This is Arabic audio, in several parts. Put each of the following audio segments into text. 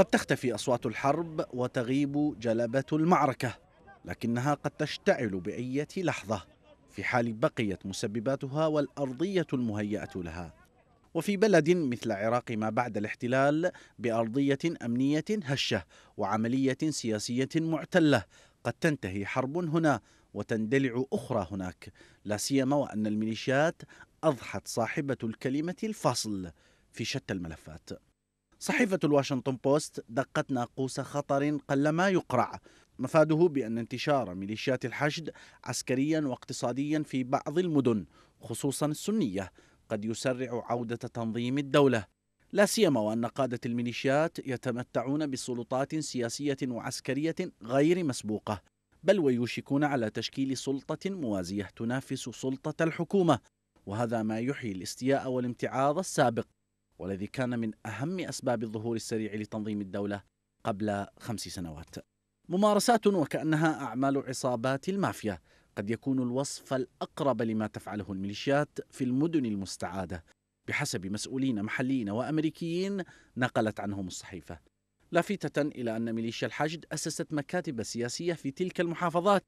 قد تختفي أصوات الحرب وتغيب جلبة المعركة لكنها قد تشتعل بأية لحظة في حال بقيت مسبباتها والأرضية المهيئة لها وفي بلد مثل العراق ما بعد الاحتلال بأرضية أمنية هشة وعملية سياسية معتلة قد تنتهي حرب هنا وتندلع أخرى هناك لا سيما وأن الميليشيات أضحت صاحبة الكلمة الفصل في شتى الملفات صحيفة الواشنطن بوست دقت ناقوس خطر قلما يقرع مفاده بأن انتشار ميليشيات الحشد عسكريا واقتصاديا في بعض المدن خصوصا السنية قد يسرع عودة تنظيم الدولة لا سيما وأن قادة الميليشيات يتمتعون بسلطات سياسية وعسكرية غير مسبوقة بل ويوشكون على تشكيل سلطة موازية تنافس سلطة الحكومة وهذا ما يحيي الاستياء والامتعاض السابق والذي كان من أهم أسباب الظهور السريع لتنظيم الدولة قبل خمس سنوات ممارسات وكأنها أعمال عصابات المافيا قد يكون الوصف الأقرب لما تفعله الميليشيات في المدن المستعادة بحسب مسؤولين محليين وأمريكيين نقلت عنهم الصحيفة لافتة إلى أن ميليشيا الحشد أسست مكاتب سياسية في تلك المحافظات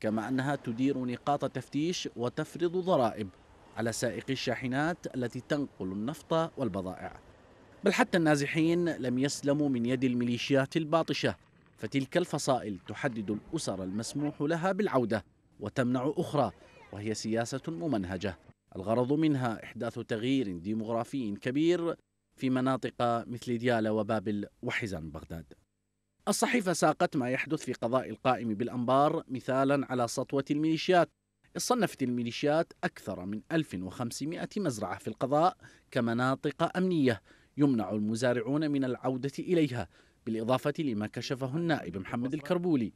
كما أنها تدير نقاط تفتيش وتفرض ضرائب على سائقي الشاحنات التي تنقل النفط والبضائع بل حتى النازحين لم يسلموا من يد الميليشيات الباطشة فتلك الفصائل تحدد الأسر المسموح لها بالعودة وتمنع أخرى وهي سياسة ممنهجة الغرض منها إحداث تغيير ديمغرافي كبير في مناطق مثل ديالى وبابل وحزان بغداد الصحيفة ساقت ما يحدث في قضاء القائم بالأنبار مثالا على سطوة الميليشيات صنفت الميليشيات أكثر من 1500 مزرعة في القضاء كمناطق أمنية يمنع المزارعون من العودة إليها بالإضافة لما كشفه النائب محمد الكربولي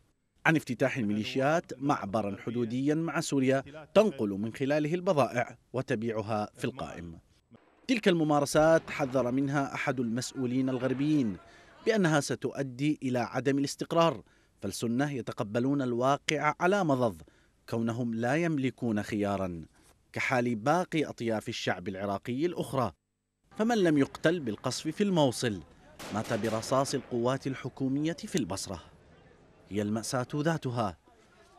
عن افتتاح الميليشيات معبرا حدوديا مع سوريا تنقل من خلاله البضائع وتبيعها في القائم تلك الممارسات حذر منها أحد المسؤولين الغربيين بأنها ستؤدي إلى عدم الاستقرار فالسنة يتقبلون الواقع على مضض كونهم لا يملكون خيارا كحال باقي أطياف الشعب العراقي الأخرى فمن لم يقتل بالقصف في الموصل مات برصاص القوات الحكومية في البصرة هي المأساة ذاتها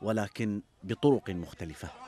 ولكن بطرق مختلفه